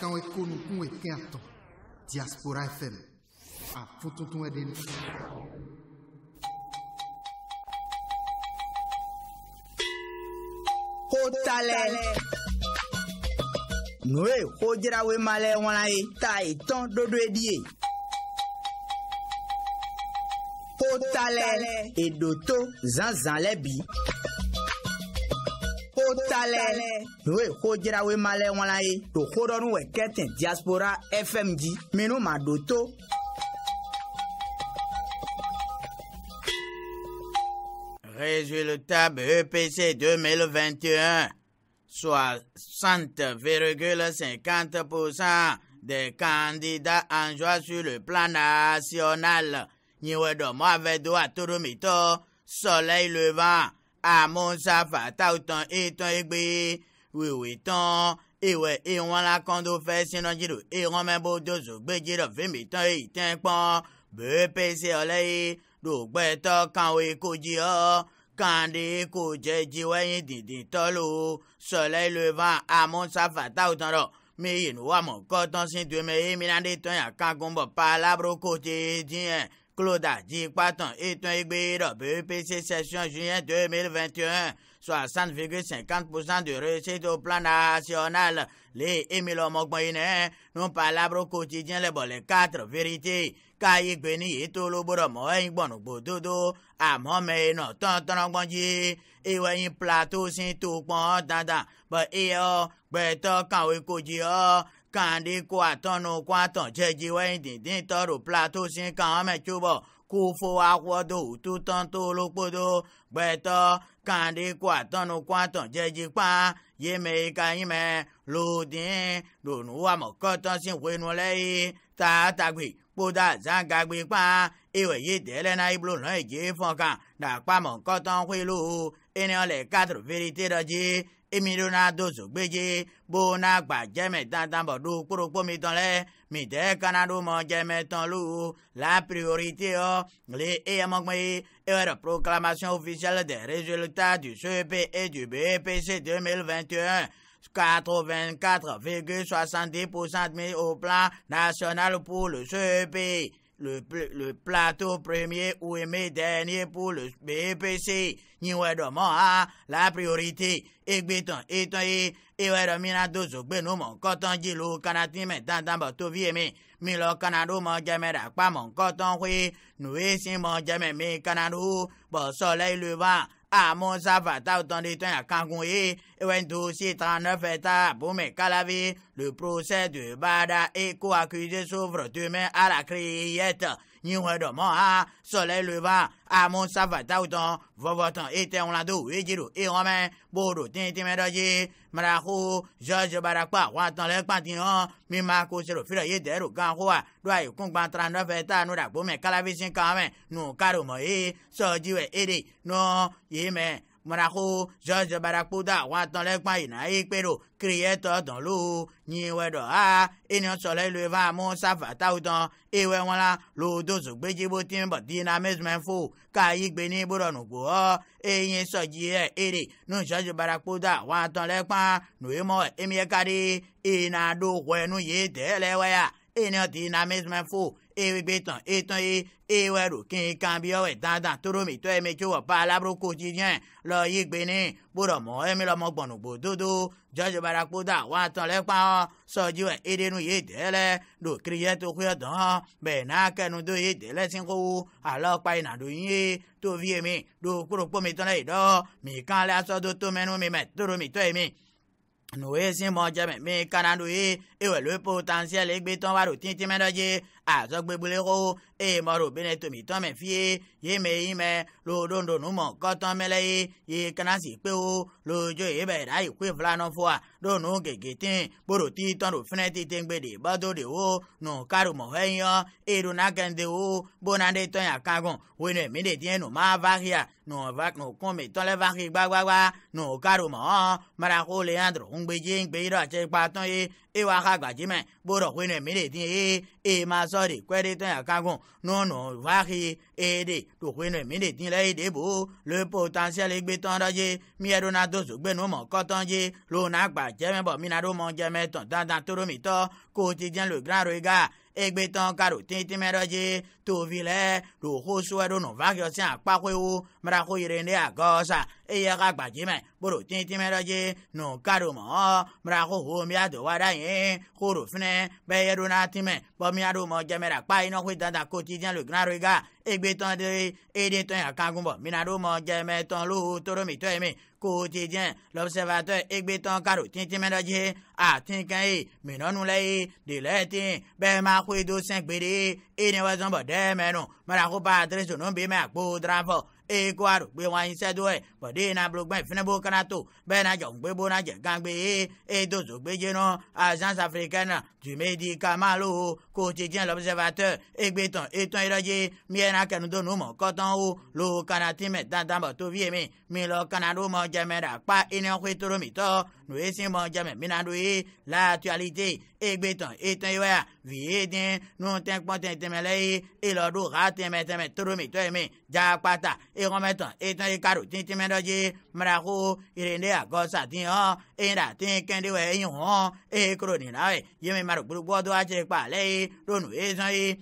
kan ekonukun ekin atɔn diaspora fm afuntuntun ɛdini. kó talẹ̀ nùwé kó jẹ́rawé malẹ̀ wọn ye ta ìtàn e dodo edi ye. kó talẹ̀ èdò e tó zanzan lẹ́bi. Résultat EPC 2021, soit 60,50% des candidats en joie sur le plan national. Soleil Levant, àmúṣàfà táwùtàn ìtàn ìgbé wíwì tán ìwẹ̀ ìwọ̀nla kan tó fẹ́ sínú jírò ìwọ̀n mẹ́bó dòzò gbé jírò fíìmù tán ìtàn pọ́n bẹ́ẹ̀ pèsè ọ̀lẹ́yìn lògbẹ́ tọ́ kàwé kò jí ọ́ kàndé kò jẹ́ jíwẹ́yìn dìndín tọ́ ló sọ̀lẹ́ ìlú ìfọ̀n àmúṣàfà táwùtàn rọ̀ mi yìí nù wà mọ̀ kọ́ tán sí dùmẹ̀ èmi náà dé tán yà kágun bọ̀ pa alábòrókò tẹ́ díẹ̀. Cloda Dikpaton est un BEPC session juin 2021. 60,50% de recettes au plan national. Les Emilio Mogmoïne n'ont pas l'arbre quotidien les, les quatre vérités. Kayi Beni et Toloboro Moïn Bonobododo, Amome no Tonton Bonji, et Plateau Sintou Pon Danda, Bah Eo, Beto Kawi Kojio, kandi kuatɔnu kuatɔ tsedziwe diditɔ ɖo plato si kan ame tso bɔ kufo akɔdo tutɔnto lokpodo gbɛtɔ kandi kuatɔnu kuatɔ tsedzi kpa yeme kanyime lodin ɖonuwamɔ kɔtɔ si wenu lɛ yi tatagbe kpoda zangagbe kpa ewɔ yi dɛlɛ na iblo lɔ edze fɔkan dakpamɔ kɔtɔn welo eniyan lɛ kadro verite dɔ dzi. èmi ló na dozo gbèjé bó na gbà jẹ́mẹ̀ dandan bọ̀ do mi tán mi kana do mọ la priorité ọ́ lé la proclamation officielle des résultats du CEP et du BPC 2021. 84,70% au plan national pour le CEP le, le plateau premier ou aimé dernier pour le BPC. Ni ouais, demain, ah, la priorité. Et bien, et toi, et ouais, demain, à deux jours, ben, mon, coton, dit l'eau, canatine, mais tant, tant, bah, tout vieille, mais, mais le canado, mon, jamais, d'accord, mon, coton, oui, nous, ici, mon, jamais, mais, canado, bon, bah, soleil, le vent, à mon savata autant de temps à Kangoye, et dossier 39 états pour mes calavés. le procès de Bada et co-accusé s'ouvre demain à la criette. Nihon de Moha, soleil levant, Amon Savatauton, Vovotan, Eteon Lando, Ejiro, et Romain, Bodo, Tintimedoji, Marahu, Georges Barakpa, Watan Lek Pantillon, Mimako, Sero, Filo, Yedero, Ganroa, Doye, Kungban 39 Eta, Nouda, Bome, Kalavi 50, Nou, Karumo, E, Sojiwe, Ede, Non, Yeme, maraku jojo barakuda watole kwa ina ikperu creator don lu nyiwe do a eniyan sọlẹ ìlú eva mú sáfà táwùtàn ìwẹ wọn la lòdòdò gbéjìbó tí ń bọ̀ dín amazement fò káyí gbé ní búrọ̀nù gbò ọ́ eyín sọ̀jì ẹ̀ èrè nù ìṣọ́jú barakú dà wọn àtàn lẹ́pọ̀n nùyẹ́mọ̀ ẹ̀mí ẹ̀ka Ewigbetɔn etɔn ye ewɛro kin kan bi ɔwɛ dandan toromi tɔ eme tso wɔ palabro quotidien lɔ yi gbeni kpɔdɔmɔ emi lɔ mɔgbɔnugbo dodo jɔjɔ barakpoda wa tɔn lɛ kpã sɔjiwɛ edenu ye dɛ lɛ do kiriyɛ tokoyɔ dɔn bɛna kɛnudo ye dɛ lɛ sinkowo alɔ kpa yina do yin ye tovi emi do kpɔdɔkpɔmi tɔn lɛ yi dɔ mi kan lɛ asɔdo tomɛnu mi mɛ toromi tɔ emi nu ye mi kana do ye ewɛ lo potentiel egbetɔn wa do tintin azɔgbegblewo eye mɔɖo bene tomitɔ me fie ye me yi me lo ɖoɖo numɔ kɔtɔ mele ye ye kana si kpe wo lo dzo ye be ɖa yi kue vla nɔfoa ɖo nu gege te kpoɖo ti tɔn ɖo fene tete de bɔdo de wo nu kaɖo mɔ hɛ yɔ eye ɖo na wo bona ɖe tɔn ya kagɔn de tie nu ma va xia nu va nu kɔn me tɔn le va xi gbagbagba mara ko le yandro ŋgbe dzi ŋgbe yi ɖɔ atse gbatɔn ye eye de tie ye eye sori kwedi tõe a kãgõ nono vaxi ede tɩ xʋɩnre mi de tĩ la ede bo le potentiel gbe tõdã je miɛdo na dozo gbenu mɔ kɔtɔn je lo na gba jɛmɛ bɔ mina do mɔ jɛmɛ tɔn dandan toro mi tɔ quotidien le grand regard egbe tɔn ka ɖo tẽtẽmɛ ɖe dzi tovi lɛ ɖo xosoɛ ɖo nɔ vaxi ɔsẽ akpakoewo mra xo ne agɔ sa eya ka gbajime kporo tintime ɖe dzi nu kaɖo mɔ mra xoxo mia do wa ɖa yin koro fune be ye ɖo na time bɔ mia ɖo mɔ jɛmɛ ɖa kpa yinɔ koe dada koti diɛ lo gina ɖo yi ga egbe tɔn de ede tɔn yà kagun bɔ mina ɖo mɔ jɛmɛ tɔn lo toro mi tɔ yi mi koti diɛ l'observateur egbe tɔn kaɖo tintime ɖe ati kan ye minɔnu lɛ ye de ti bɛɛ ma koe do sɛn gbede ene wa zɔn bɔ dɛmɛ nu mra ko nu bi mɛ akpo drafɔ eko aro gbe wa yin sẹdo ẹ bọde na bulogbọn ìfinabo kana to bẹẹ na jọ gbẹbo na jẹ gangbe e edozo gbẹjẹ náà azans africana jùmẹdì kamalo kotidien l'observateur egbeton eton irɔdzi miena kɛnudonu mɔ kɔtɔn wo lo kana tìmɛ dandamɔ tovi mi mi lɔ kana ɖo mɔ jɛmɛ ɖa kpa eniyankoe toro mi tɔ nu esi mɔ jɛmɛ mina ɖo ye la actualité egbeton eton iwaya vie den nu tɛnkpɔn tɛmɛ lɛ ye elɔ ɖo ha tɛmɛ tɛmɛ toro mi tɔ ye mi dza kpata ekɔmɛtɔn eton eka ɖo tintimɛ ɖɔdzi mrago irende agosa ti ho enda ti kende we yi ho e kro ni na we yemi maru gbu gbo do ajire pa le ronu e san yi e,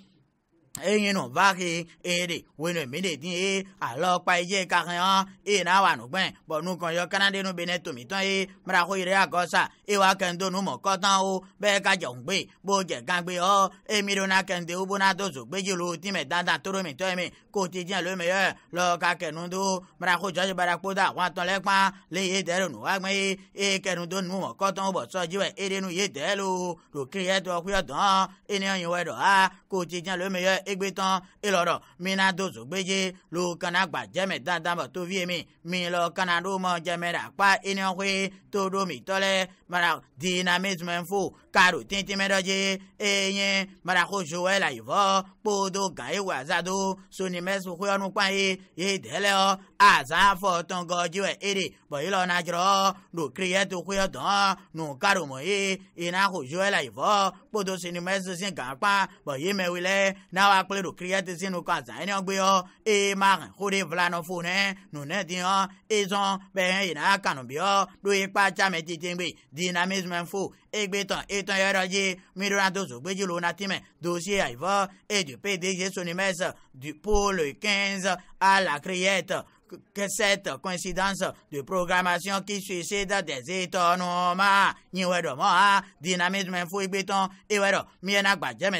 eyino vaki ede wene mede din e alo pa ije kakayan e na wa nugben bo nu kan yo kanade nu bene tomi tan e mra ko ire akosa e wa kendo nu mo o be ka jo ngbe bo je kan gbe o e mi ro na kende u bona do zo gbe julu ti me danda mi to mi ko ti jan lo me ye lo ka kenu egbetɔ elɔrɔ mina dozo gbedze lo kana gba jɛmɛ dandan bɔ tovi mi mi lɔ kana ɖo mɔ jɛmɛ ɖe akpa eniyan koe to ɖo mi mara dina mezumɛ fo Karo mɛ dɔ dze eye nye marakoso ɛla yivɔ kpodo gan ewu aza do soni mɛ soko yɔnu kpa ye ye dɛlɛ ɔ aza fɔ tɔngɔ dziwɛ ere bɔn yelɔ na dzrɔ ɖo kiri yɛ to ko yɔ dɔn nu karomɔ ye yina koso ɛla yivɔ kpodo soni mɛ sese gan kpa bɔn ye mɛ wele na wa kple ɖo kiri yɛ tese nu kan zan yɛnyɔ gbe yɔ eye ma hàn ko de vla nɔ fo nɛ nu nɛ di yɔ ezɔn bɛ yina kanu bi yɔ ɖo ye kpa tsa mɛ tete gbe dinamisme fo Egbeton étant Yoroji, Mirando Zogbeji dossier et du PDG sonimes du pôle 15 à la Criette que cette coïncidence de programmation qui suicide des étonnements ni hein. dynamisme fou e wedo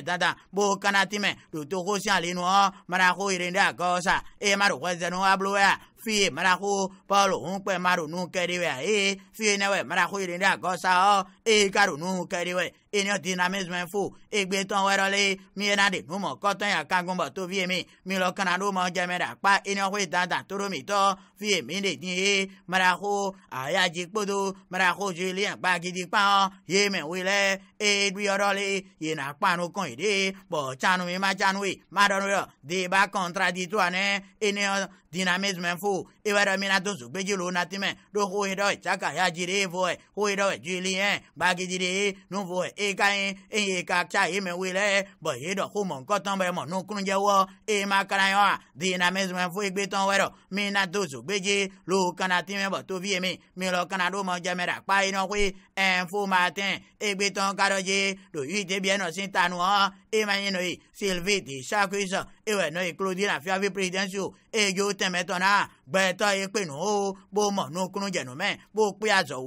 dada bo kanatime, do hein. mara ko fiye maraho paul òun pẹ ma ronú fiye nẹwẹ maraho yìí ní ọ èyí ká ronú kẹrìwẹ ènìyàn fo egbe tán wẹrọ lé de nu mọ kọtán yà kángun fiye mi mi lọ kànáà mọ jẹmẹ rà pa ènìyàn e dandan tóró mi tọ fiye mi de ti ye maraho àyájí kpótó maraho julien gbàgidi pa ọ yé mẹ wílẹ èédú yọrọ lé yìnyín àpánu kàn yìí dé mi má tsanu yìí má dọ́nu yọ dèbà kọ́ntradìtò àná ènìyàn dinamisme e fo ho ewɛrɛ mina to sugbeji lo na timɛ do ho e yi e, dɔ tsaka ya ji e. de vɔ ɛ ho yi dɔ juli ɛ gbagidi de nu vɔ ɛ eka yi eye ka tsa yi mɛ wi lɛ bɔn yi dɔ ho mɔ nkɔtɔn bɛ mɔ nukunu jɛ wɔ eye ma kana yɔ wa di na mɛ zumɛ fo tɔn wɛrɛ mina to sugbeji lo kana timɛ bɔ tovi yi mi mi lɔ kana do mɔ jɛmɛ ɖa kpa yi nɔ ɛ fo ma tɛ egbe tɔn ka dɔ je do yi de bi ɛnɔ si ta nu hɔ ema yi nɔ ye sylvie de sakuisa ewɛ nɔ ye claudine afiafi presidential edzo tɛmɛtɔ gbẹ̀tọ́ ìpinnu o bó mọ̀ nukunu jẹ̀nu mẹ́ bó pé azọ̀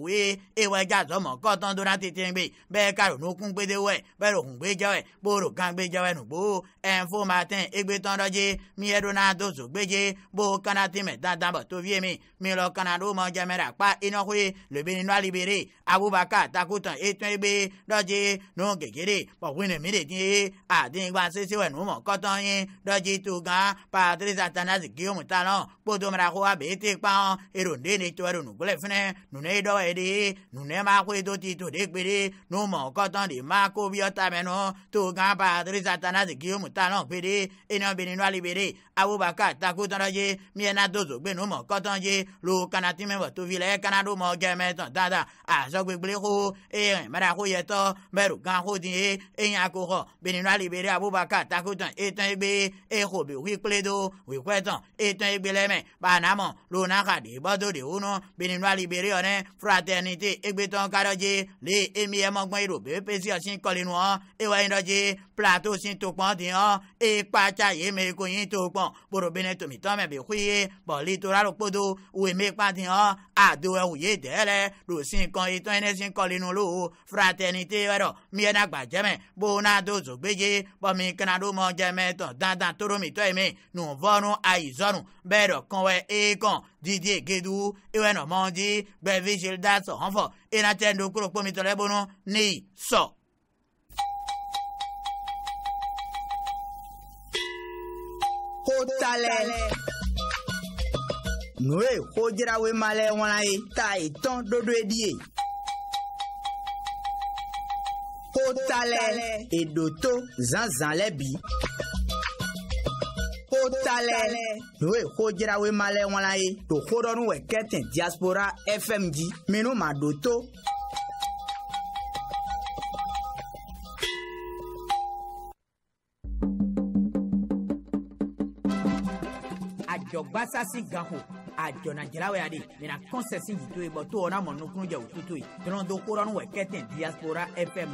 ewé ẹja azọ̀ mọ̀ kọ́ tán gbé bẹ́ẹ̀ kárò nukun gbédé wẹ̀ bẹ́ẹ̀ rògùn gbé jẹ́wẹ̀ bó rò kán gbé jẹ́wẹ̀ nùgbó ẹ̀ǹfó máa tẹ̀ égbé tán dọ́jé mi ẹ̀rọ náà tó zò gbéjé bó kánà ti mẹ̀ dáadáa bọ̀ tó fiyé mi mi lọ kánà ló mọ jẹ́ mẹ́ra pa ináwóye lèbi nínú alibere abubakar takutan ètò ẹgbẹ́ dọ́jé nù gègéré pọ̀wínì mi lè dín àdínigbà sísèwẹ̀ nù mọ̀ kọ́tán yín dọ́jé tó gan patrice atanazi guillaume talon kpọ́dọ̀mọ́ra howa bete kpa ero nde ne tɔ ero nugblɛ fɛnɛ nune dɔ ye de nune ma ko edo ti to de gbede numɔ kɔtɔn de ma ko bi ɔta mɛ nɔ to gan ba adiri satana de giyomu ta nɔ pe ena bene nɔ ali be de dɔ je miɛna dozo gbe numɔ kɔtɔn je lo kana ti mɛ bɔ tovi lɛ kana do mɔ gɛmɛ tɔn dada azɔgbegble ko eyan mɛra ko yɛtɔ mɛru gan ko di ye eyan ko xɔ bene nɔ ali be de abubakar tako tɔn etɔn egbe exo be wi kple do wi etɔn egbe lɛ mɛ ba Anamo, lunaka de bọ́dọ̀ de uno, benimwa liberione, fraternité, egbeton kadoje, le emi emogwen irobe, pesi osin kolinu an, ewa indoje, plateau sin tokpon di an, e pacha ye meko yin tokpon, boro bene tomitan mebe khuye, bo litora lokpodo, uwe mekpa di an, ado e uye dele, lo sin kon iton ene sin kolinu lo, fraternité wero, mi ena gba jeme, bo na dozo gbeje, bo mi kanado mo jeme ton, dandan toro mi to eme, nou vonu a izonu, bero konwe ekɔn didi gedu ewɛnɔ mɔdi gbɛvi zelda sɔ hɔnfɔ enatɛ ndo kuro kpomi tɔlɛ bonu ne sɔ. kó talẹ̀ nùwé kó jirawe malẹ̀ ye e, ta ìtàn e dodo edi ye. kó talẹ̀ èdò e tó bi talẹ. n'o ye ko jirawe malɛwala ye to kodɔnnu wɛ kɛtɛn diaspora fm di minnu ma don to. àjọgbásásí gaho àjọ̀nàjẹ́láwẹ̀ adé nínú kọ́nsẹ̀sì yìí tó yẹ bọ́ tó ọ̀nà mọ̀nùkúnjẹ́ òtútù yìí tó náà tó kóránú wẹ̀ kẹ́tẹ̀ diaspora fm.